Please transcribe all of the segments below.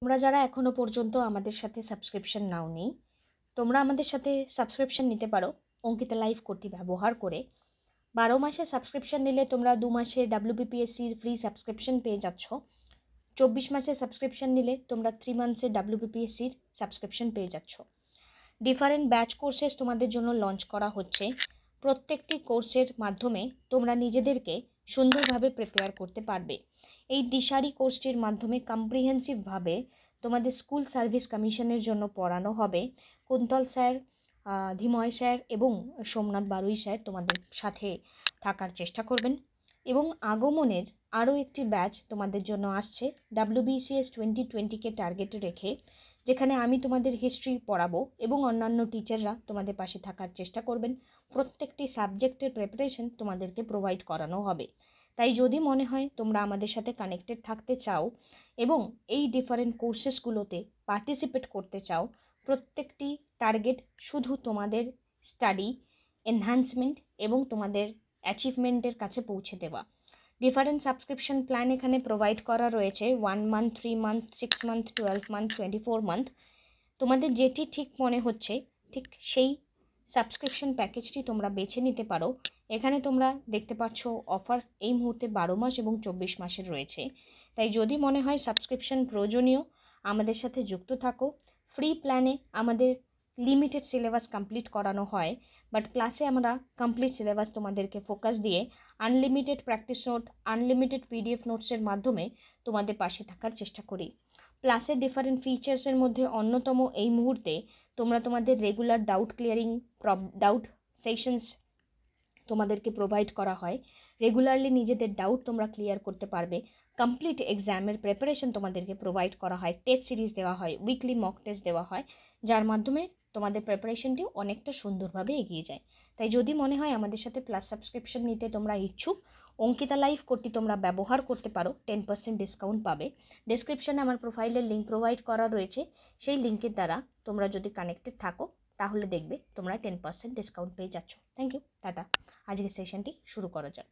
তোমরা যারা এখনও পর্যন্ত আমাদের সাথে সাবস্ক্রিপশন নাও নেই তোমরা আমাদের সাথে সাবস্ক্রিপশন নিতে পারো অঙ্কিতা লাইভ কোডটি ব্যবহার করে বারো মাসে সাবস্ক্রিপশন নিলে তোমরা দু মাসে ডাব্লিউবিপিএসসির ফ্রি সাবস্ক্রিপশন পেয়ে যাচ্ছ চব্বিশ মাসে সাবস্ক্রিপশন নিলে তোমরা থ্রি মান্থসে ডাব্লিউবিপিএসসির সাবস্ক্রিপশন পেয়ে যাচ্ছ ডিফারেন্ট ব্যাচ কোর্সেস তোমাদের জন্য লঞ্চ করা হচ্ছে প্রত্যেকটি কোর্সের মাধ্যমে তোমরা নিজেদেরকে সুন্দরভাবে প্রিপেয়ার করতে পারবে এই দিশারি কোর্সটির মাধ্যমে কম্প্রিহেন্সিভভাবে তোমাদের স্কুল সার্ভিস কমিশনের জন্য পড়ানো হবে কুন্তল স্যার ধিময় স্যার এবং সোমনাথ বারুই স্যার তোমাদের সাথে থাকার চেষ্টা করবেন এবং আগমনের আরও একটি ব্যাচ তোমাদের জন্য আসছে ডাব্লিউবিসিএস টোয়েন্টি টোয়েন্টিকে টার্গেট রেখে যেখানে আমি তোমাদের হিস্ট্রি পড়াবো এবং অন্যান্য টিচাররা তোমাদের পাশে থাকার চেষ্টা করবেন প্রত্যেকটি সাবজেক্টের প্রিপারেশন তোমাদেরকে প্রোভাইড করানো হবে তাই যদি মনে হয় তোমরা আমাদের সাথে কানেক্টেড থাকতে চাও এবং এই ডিফারেন্ট কোর্সেসগুলোতে পার্টিসিপেট করতে চাও প্রত্যেকটি টার্গেট শুধু তোমাদের স্টাডি এনহ্যান্সমেন্ট এবং তোমাদের অ্যাচিভমেন্টের কাছে পৌঁছে দেওয়া ডিফারেন্ট সাবস্ক্রিপশন প্ল্যান এখানে প্রোভাইড করা রয়েছে one month three month six month twelve month twenty four month তোমাদের যেটি ঠিক মনে হচ্ছে ঠিক সেই সাবস্ক্রিপশন প্যাকেজটি তোমরা বেছে নিতে পারো এখানে তোমরা দেখতে পাচ্ছ অফার এই মুহূর্তে বারো মাস এবং চব্বিশ মাসের রয়েছে তাই যদি মনে হয় সাবস্ক্রিপশন প্রয়োজনীয় আমাদের সাথে যুক্ত থাকো ফ্রি প্ল্যানে আমাদের লিমিটেড সিলেবাস কমপ্লিট করানো হয় বাট ক্লাসে আমরা কমপ্লিট সিলেবাস তোমাদেরকে ফোকাস দিয়ে unlimited practice note unlimited PDF নোটসের মাধ্যমে তোমাদের পাশে থাকার চেষ্টা করি প্লাসে ডিফারেন্ট ফিচার্সের মধ্যে অন্যতম এই মুহূর্তে তোমরা তোমাদের রেগুলার ডাউট ক্লিয়ারিং প্রব ডাউট সেশনস তোমাদেরকে প্রোভাইড করা হয় রেগুলারলি নিজেদের ডাউট তোমরা ক্লিয়ার করতে পারবে কমপ্লিট এক্সামের প্রিপারেশন তোমাদেরকে প্রোভাইড করা হয় টেস্ট সিরিজ দেওয়া হয় উইকলি মক টেস্ট দেওয়া হয় যার মাধ্যমে তোমাদের প্রিপারেশনটি অনেকটা সুন্দরভাবে এগিয়ে যায় তাই যদি মনে হয় আমাদের সাথে প্লাস সাবস্ক্রিপশন নিতে তোমরা ইচ্ছুক অঙ্কিতা লাইফ কোডটি তোমরা ব্যবহার করতে পারো টেন পার্সেন্ট ডিসকাউন্ট পাবে ডিসক্রিপশানে আমার প্রোফাইলের লিঙ্ক প্রোভাইড করা রয়েছে সেই লিঙ্কের দ্বারা তোমরা যদি কানেক্টেড থাকো তাহলে দেখবে তোমরা টেন পার্সেন্ট ডিসকাউন্ট পেয়ে যাচ্ছ থ্যাংক ইউ টাটা আজকের সেশনটি শুরু করা যাক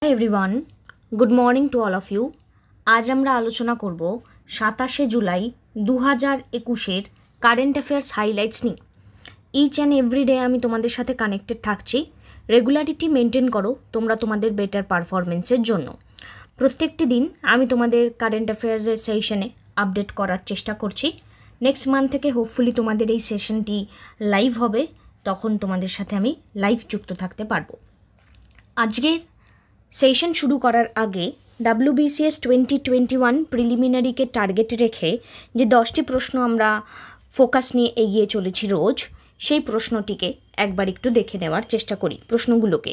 hi everyone good morning to all of you আজ আমরা আলোচনা করব সাতাশে জুলাই দু হাজার একুশের কারেন্ট অ্যাফেয়ার্স হাইলাইটস নিয়ে ইচ অ্যান্ড এভরিডে আমি তোমাদের সাথে কানেক্টেড থাকছি রেগুলারিটি মেনটেন করো তোমরা তোমাদের বেটার পারফরমেন্সের জন্য প্রত্যেকটি দিন আমি তোমাদের কারেন্ট অ্যাফেয়ার্সের সেশনে আপডেট করার চেষ্টা করছি নেক্সট মান্থ থেকে হোপফুলি তোমাদের এই সেশনটি লাইভ হবে তখন তোমাদের সাথে আমি লাইভ যুক্ত থাকতে পারবো আজকের সেশন শুরু করার আগে ডাব্লিউবিসিএস টোয়েন্টি টোয়েন্টি ওয়ান প্রিলিমিনারিকে টার্গেট রেখে যে দশটি প্রশ্ন আমরা ফোকাস নিয়ে এগিয়ে চলেছি রোজ সেই প্রশ্নটিকে একবার একটু দেখে নেওয়ার চেষ্টা করি প্রশ্নগুলোকে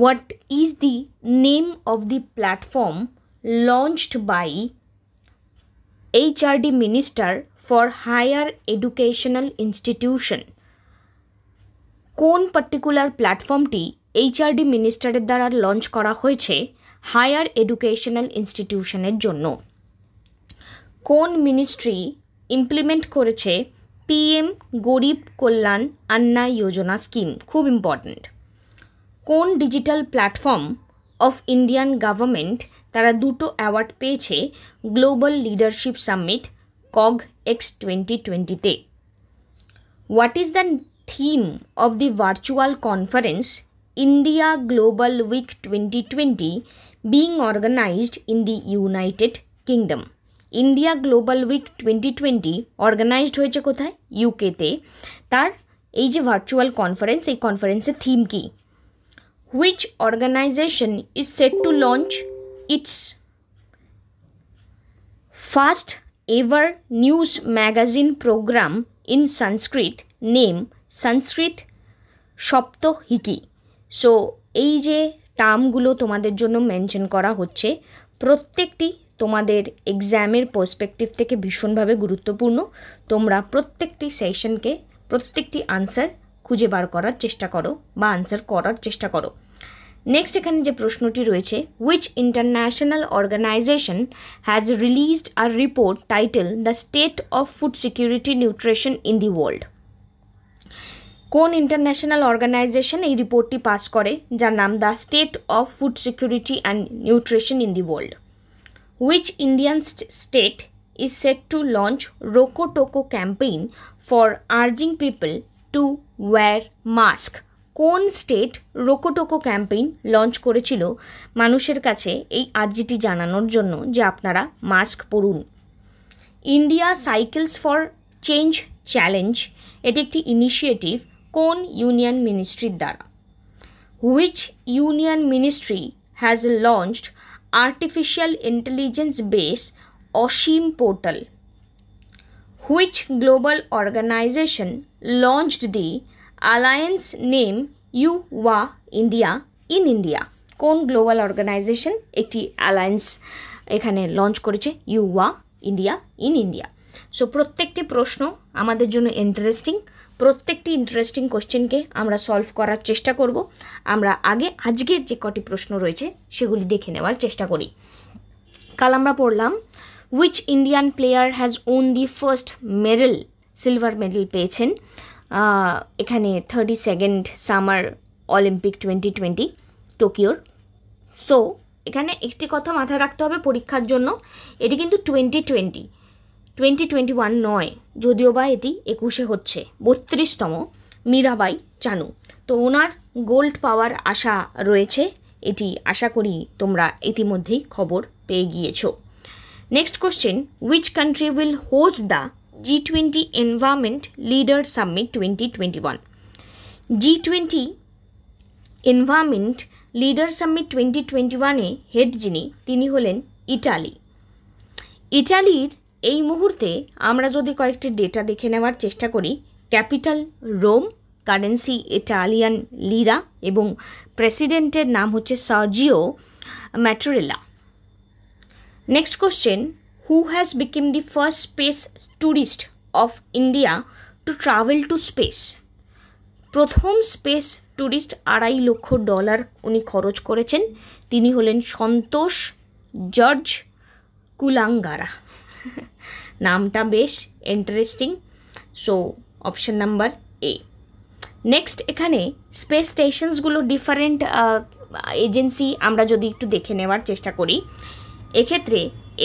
what is the name of the platform launched by HRD minister for higher educational institution কোন পার্টিকুলার প্ল্যাটফর্মটি এইচআরডি মিনিস্টারের দ্বারা লঞ্চ করা হয়েছে হায়ার এডুকেশনাল ইনস্টিটিউশনের জন্য কোন মিনিস্ট্রি ইমপ্লিমেন্ট করেছে পিএম গরিব কল্যাণ আন্না যোজনা স্কিম খুব ইম্পর্ট্যান্ট কোন digital platform of Indian government তারা দুটো অ্যাওয়ার্ড পেয়েছে global leadership summit CogX twenty টোয়েন্টিতে what is the theme of the virtual conference India Global Week 2020 being organized in the United Kingdom. India Global Week 2020 organized hoyeche kothay UK te tar ei virtual conference ei conference theme ki which organization is set to launch its first ever news magazine program in Sanskrit name Sanskrit Saptahiki so এই যে টার্মগুলো তোমাদের জন্য mention করা হচ্ছে প্রত্যেকটি তোমাদের এক্সামের perspective থেকে ভীষণভাবে গুরুত্বপূর্ণ তোমরা প্রত্যেকটি সেশনকে প্রত্যেকটি আনসার খুঁজে বার করার চেষ্টা করো বা আনসার করার চেষ্টা করো নেক্সট এখানে যে প্রশ্নটি রয়েছে which international organisation has released R report title the state of food security nutrition in the world কোন ইন্টারন্যাশনাল অর্গানাইজেশন এই রিপোর্টটি পাস করে যার নাম the state of food security and nutrition in the world which Indian state is set to launch রোকো Toko campaign for urging people to wear mask কোন state রোকোটোকো campaign launch করেছিল মানুষের কাছে এই আর্জিটি জানানোর জন্য যে আপনারা মাস্ক পরুন India cycles for change challenge এটি একটি ইনিশিয়েটিভ কোন ইউনিয়ন মিনিস্ট্রির দ্বারা which union ministry has launched artificial intelligence base ASEEM portal which global organisation launched the alliance name YuWaah India in India কোন গ্লোবাল অর্গানাইজেশন একটি অ্যালায়েন্স এখানে launch করেছে YuWaah India in India so প্রত্যেকটি প্রশ্ন আমাদের জন্য ইন্টারেস্টিং প্রত্যেকটি ইন্টারেস্টিং কোশ্চেনকে আমরা সলভ করার চেষ্টা করব আমরা আগে আজকের যে কটি প্রশ্ন রয়েছে সেগুলি দেখে নেওয়ার চেষ্টা করি কাল আমরা পড়লাম which Indian player has won the first medal silver medal পেয়েছেন এখানে thirty second summer Olympic twenty twenty টোকিওর সো এখানে একটি কথা মাথায় রাখতে হবে পরীক্ষার জন্য এটি কিন্তু twenty twenty twenty twenty one নয় যদিও বা এটি একুশে হচ্ছে বত্রিশতম মীরাবাই চানু তো ওনার গোল্ড পাওয়ার আশা রয়েছে এটি আশা করি তোমরা ইতিমধ্যেই খবর পেয়ে গিয়েছো next question which country will host the G twenty environment leader summit twenty twenty one G twenty environment leader summit twenty twenty ওয়ানে হেড যিনি তিনি হলেন ইটালি ইটালির এই মুহূর্তে আমরা যদি কয়েকটি ডেটা দেখে নেওয়ার চেষ্টা করি capital Rome currency Italian lira এবং প্রেসিডেন্টের নাম হচ্ছে Sergio Mattarella next question who has become the first space tourist of India to travel to space প্রথম স্পেস ট্যুরিস্ট আড়াই লক্ষ ডলার উনি খরচ করেছেন তিনি হলেন সন্তোষ জর্জ কুলাঙ্গারা নামটা বেশ interesting so option number A next এখানে স্পেস স্টেশনসগুলো ডিফারেন্ট এজেন্সি আমরা যদি একটু দেখে নেওয়ার চেষ্টা করি এক্ষেত্রে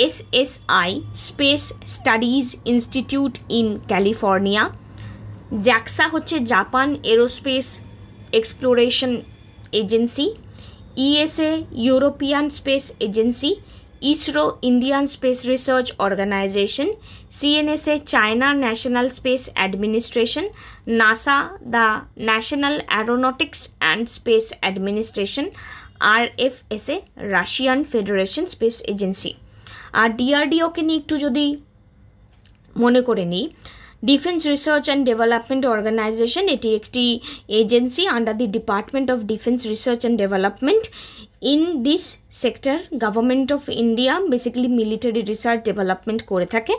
S S I space studies institute in California JAXA হচ্ছে Japan aerospace exploration agency ESA European space agency ISRO Indian space research organisation CNSA China national space administration NASA the national aeronautics and space administration R F S A Russian federation space agency আর ডিআরডিওকে নিয়ে একটু যদি মনে করে নিই defence research and development organisation এটি একটি agency under the department of defence research and development in this sector government of India basically military research development করে থাকে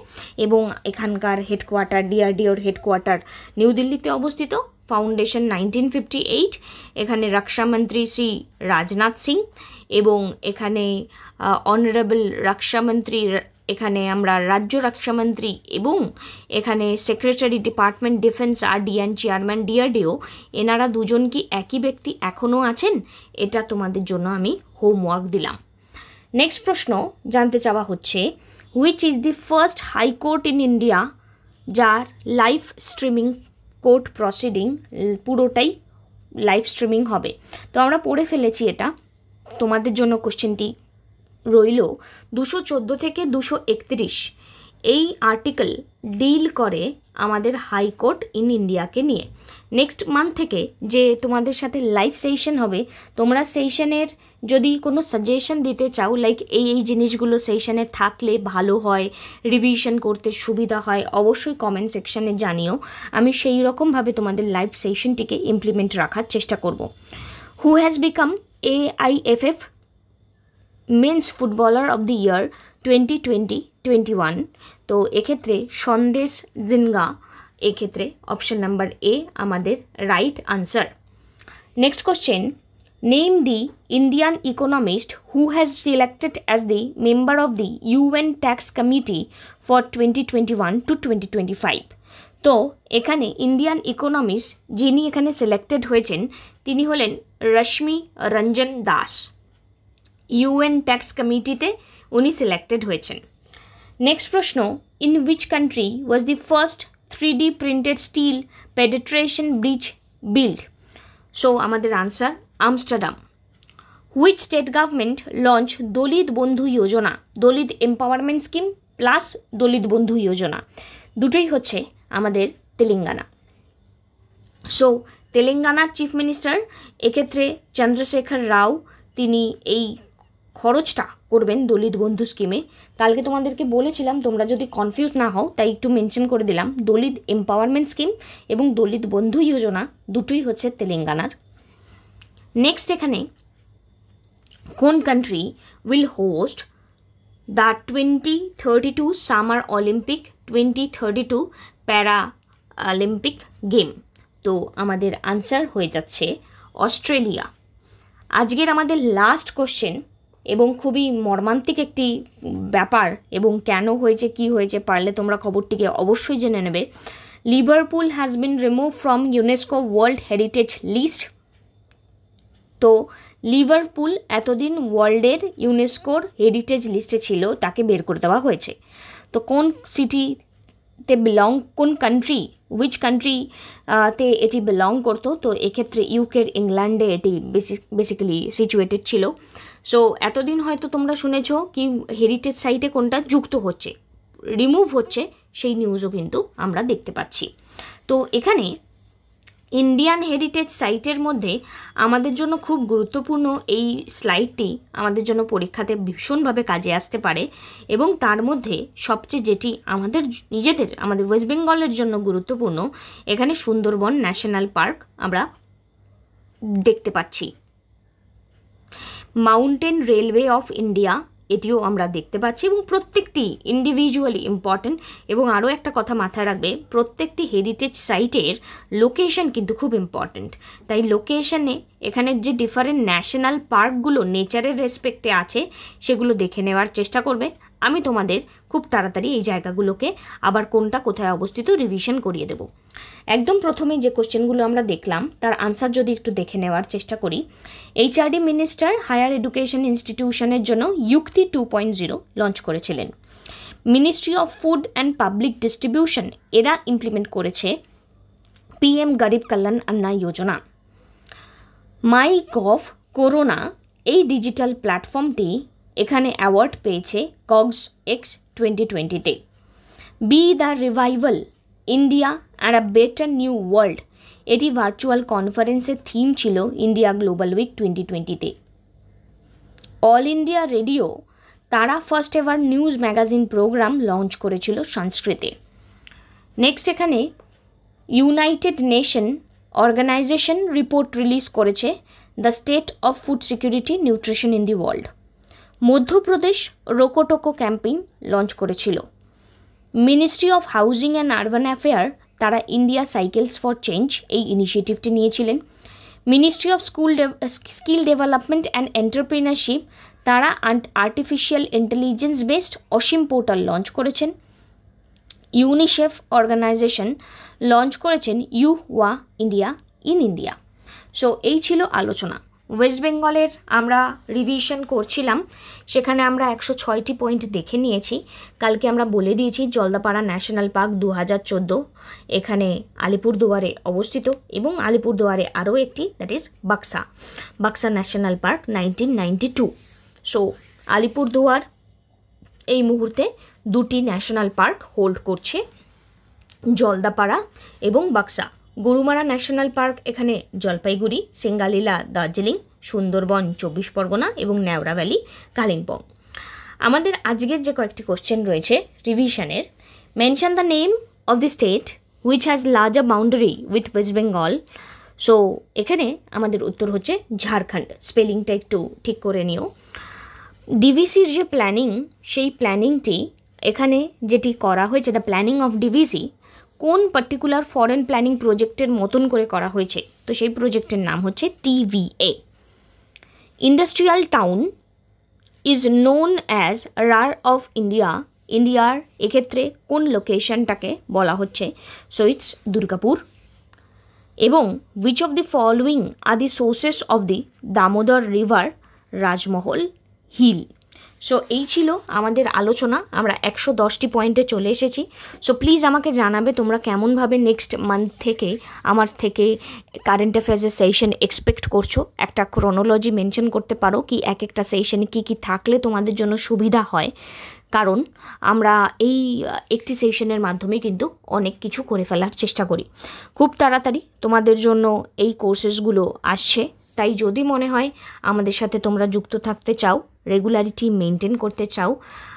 এবং এখানকার হেডকোয়ার্টার ডিআরডিওর হেডকোয়ার্টার নিউ দিল্লিতে অবস্থিত ফাউন্ডেশন নাইনটিন ফিফটি এইট এখানে রক্ষামন্ত্রী শ্রী রাজনাথ সিং এবং এখানে অনারেবল রক্ষামন্ত্রী এখানে আমরা রাজ্য রক্ষামন্ত্রী এবং এখানে secretary department defence R D and chairman DRDO এনারা দুজন কি একই ব্যক্তি এখনও আছেন এটা তোমাদের জন্য আমি হোমওয়ার্ক দিলাম নেক্সট প্রশ্ন জানতে চাওয়া হচ্ছে which is the first high court in India যার লাইভ স্ট্রিমিং কোর্ট প্রসিডিং পুরোটাই লাইভ স্ট্রিমিং হবে তো আমরা পড়ে ফেলেছি এটা তোমাদের জন্য কোশ্চেনটি রইল দুশো চোদ্দো থেকে দুশো একত্রিশ এই আর্টিকেল ডিল করে আমাদের হাইকোর্ট ইন ইন্ডিয়াকে নিয়ে নেক্সট মান্থ থেকে যে তোমাদের সাথে লাইভ সেশন হবে তোমরা সেশনের যদি কোনো সাজেশন দিতে চাও লাইক এই এই জিনিসগুলো সেশনে থাকলে ভালো হয় রিভিশন করতে সুবিধা হয় অবশ্যই কমেন্ট সেকশানে জানিও আমি সেই রকমভাবে তোমাদের লাইভ সেশনটিকে ইমপ্লিমেন্ট রাখার চেষ্টা করব who has become F men's footballer of the year twenty twenty twenty one তো এক্ষেত্রে সন্দেশ জিনগা এক্ষেত্রে অপশন নাম্বার এ আমাদের right answer next question name the Indian economist who has selected as the member of the UN tax committee for twenty twenty one to twenty twenty five তো এখানে Indian economist যিনি এখানে selected হয়েছেন তিনি হলেন Rashmi Ranjan Das UN tax কমিটিতে উনি selected হয়েছেন নেক্সট প্রশ্ন in which country was the first three D printed steel pedestrian bridge build so আমাদের answer Amsterdam which state government launch Dalit Bandhu Yojana Dalit empowerment scheme plus Dalit Bandhu Yojana দুটোই হচ্ছে আমাদের তেলেঙ্গানা সো তেলেঙ্গানার চিফ মিনিস্টার এক্ষেত্রে চন্দ্রশেখর রাও তিনি এই খরচটা করবেন দলিত বন্ধু স্কিমে কালকে তোমাদেরকে বলেছিলাম তোমরা যদি কনফিউজ না হও তাই একটু মেনশন করে দিলাম দলিত এম্পাওয়ারমেন্ট স্কিম এবং দলিত বন্ধু যোজনা দুটোই হচ্ছে তেলেঙ্গানার নেক্সট এখানে কোন country will host the twenty thirty two summer Olympic twenty thirty two para Olympic game তো আমাদের আনসার হয়ে যাচ্ছে অস্ট্রেলিয়া আজকের আমাদের লাস্ট কোশ্চেন এবং খুবই মর্মান্তিক একটি ব্যাপার এবং কেন হয়েছে কি হয়েছে পারলে তোমরা খবরটিকে অবশ্যই জেনে নেবে Liverpool has been remove from UNESCO world heritage list তো লিভারপুল এতদিন ওয়ার্ল্ডের ইউনেস্কোর হেরিটেজ লিস্টে ছিল তাকে বের করে দেওয়া হয়েছে তো কোন সিটিতে বিলং কোন কান্ট্রি উইচ কান্ট্রি তে এটি বিলং করতো তো এক্ষেত্রে ইউকের ইংল্যান্ডে এটি বেসিক বেসিক্যালি সিচুয়েটেড ছিল সো এতদিন হয়তো তোমরা শুনেছ কি হেরিটেজ সাইটে কোনটা যুক্ত হচ্ছে রিমুভ হচ্ছে সেই নিউজও কিন্তু আমরা দেখতে পাচ্ছি তো এখানে ইন্ডিয়ান হেরিটেজ সাইটের মধ্যে আমাদের জন্য খুব গুরুত্বপূর্ণ এই স্লাইডটি আমাদের জন্য পরীক্ষাতে ভীষণভাবে কাজে আসতে পারে এবং তার মধ্যে সবচেয়ে যেটি আমাদের নিজেদের আমাদের ওয়েস্ট বেঙ্গলের জন্য গুরুত্বপূর্ণ এখানে সুন্দরবন ন্যাশনাল পার্ক আমরা দেখতে পাচ্ছি মাউন্টেন রেলওয়ে অফ ইন্ডিয়া এটিও আমরা দেখতে পাচ্ছি এবং প্রত্যেকটি ইন্ডিভিজুয়ালি ইম্পর্টেন্ট এবং আরও একটা কথা মাথায় রাখবে প্রত্যেকটি হেরিটেজ সাইটের লোকেশন কিন্তু খুব ইম্পর্টেন্ট তাই লোকেশনে এখানের যে ডিফারেন্ট ন্যাশনাল পার্কগুলো নেচারের রেসপেক্টে আছে সেগুলো দেখে নেওয়ার চেষ্টা করবে আমি তোমাদের খুব তাড়াতাড়ি এই জায়গাগুলোকে আবার কোনটা কোথায় অবস্থিত রিভিশন করিয়ে দেব একদম প্রথমে যে কোশ্চেনগুলো আমরা দেখলাম তার আনসার যদি একটু দেখে নেওয়ার চেষ্টা করি এইচআরডি মিনিস্টার হায়ার এডুকেশন ইনস্টিটিউশনের জন্য YUKTI two point zero launch করেছিলেন ministry of food and public distribution এরা ইমপ্লিমেন্ট করেছে PM Garib Kalyan Anna Yojana MyGov corona এই ডিজিটাল প্ল্যাটফর্মটি এখানে অ্যাওয়ার্ড পেয়েছে কগস এক্স টোয়েন্টি টোয়েন্টিতে be the revival India and a better new world এটি ভার্চুয়াল কনফারেন্সের থিম ছিল ইন্ডিয়া গ্লোবাল উইক টোয়েন্টি টোয়েন্টিতে অল ইন্ডিয়া রেডিও তারা first ever news magazine program launch করেছিল সংস্কৃতে নেক্সট এখানে United nation organisation report release করেছে the state of food security nutrition in the world Madhya Pradesh রোকোটোকো campaign launch করেছিল ministry of housing and urban affair তারা India cycles for change এই ইনিশিয়েটিভটি নিয়েছিলেন ministry of school skill development and entrepreneurship তারা artificial intelligence based অসীম portal launch করেছেন UNICEF organisation launch করেছেন you YuWaah India in India so এই ছিল আলোচনা ওয়েস্ট বেঙ্গলের আমরা রিভিশন করছিলাম সেখানে আমরা একশো ছয়টি পয়েন্ট দেখে নিয়েছি কালকে আমরা বলে দিয়েছি জলদাপাড়া ন্যাশনাল পার্ক দু হাজার চোদ্দো এখানে আলিপুরদুয়ারে অবস্থিত এবং আলিপুরদুয়ারে আরও একটি that is Buxa Buxa national park nineteen ninety two so Alipurduar এই মুহূর্তে দুটি ন্যাশনাল পার্ক হোল্ড করছে জলদাপাড়া এবং বাক্সা গরুমারা ন্যাশনাল পার্ক এখানে জলপাইগুড়ি সিঙ্গালীলা দার্জিলিং সুন্দরবন চব্বিশ পরগনা এবং ন্যাওরা ভ্যালি কালিম্পং আমাদের আজকের যে কয়েকটি কোশ্চেন রয়েছে রিভিশনের mention the name of the state which has a boundary with West Bengal so এখানে আমাদের উত্তর হচ্ছে ঝাড়খণ্ড স্পেলিংটা একটু ঠিক করে নিও ডিভিসির যে প্ল্যানিং সেই প্ল্যানিংটি এখানে যেটি করা হয়েছে দ্য প্ল্যানিং অফ ডিভিসি কোন পার্টিকুলার ফরেন প্ল্যানিং প্রজেক্টের মতন করে করা হয়েছে তো সেই প্রজেক্টের নাম হচ্ছে TVA industrial town is known as Ruhr of India ইন্ডিয়ার এক্ষেত্রে কোন লোকেশনটাকে বলা হচ্ছে সো ইটস দুর্গাপুর এবং which of the following are the sources of the Damodar river Rajmahal hill so এই ছিল আমাদের আলোচনা আমরা একশো দশটি পয়েন্টে চলে এসেছি সো প্লিজ আমাকে জানাবে তোমরা কেমনভাবে নেক্সট মান্থ থেকে আমার থেকে কারেন্ট অ্যাফেয়ার্সের সেশন এক্সপেক্ট করছো একটা ক্রোনোলজি মেনশন করতে পারো কি এক একটা সেশনে কি কি থাকলে তোমাদের জন্য সুবিধা হয় কারণ আমরা এই একটি সেশনের মাধ্যমে কিন্তু অনেক কিছু করে ফেলার চেষ্টা করি খুব তাড়াতাড়ি তোমাদের জন্য এই কোর্সেসগুলো আসছে তাই যদি মনে হয় আমাদের সাথে তোমরা যুক্ত থাকতে চাও রেগুলারিটি মেনটেন করতে চাও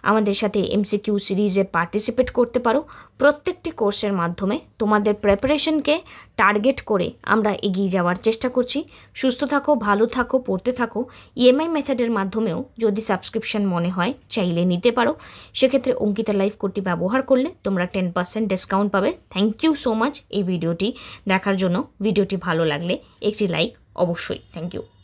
আমাদের সাথে এমসিকিউ সিরিজে পার্টিসিপেট করতে পারো প্রত্যেকটি কোর্সের মাধ্যমে তোমাদের প্রেপারেশনকে টার্গেট করে আমরা এগিয়ে যাওয়ার চেষ্টা করছি সুস্থ থাকো ভালো থাকো পড়তে থাকো ইএমআই e মেথডের মাধ্যমেও যদি সাবস্ক্রিপশন মনে হয় চাইলে নিতে পারো সেক্ষেত্রে অঙ্কিতা লাইভ কোডটি ব্যবহার করলে তোমরা টেন পার্সেন্ট ডিসকাউন্ট পাবে থ্যাংক ইউ সো মাচ এই ভিডিওটি দেখার জন্য ভিডিওটি ভালো লাগলে একটি লাইক অবশ্যই থ্যাংক ইউ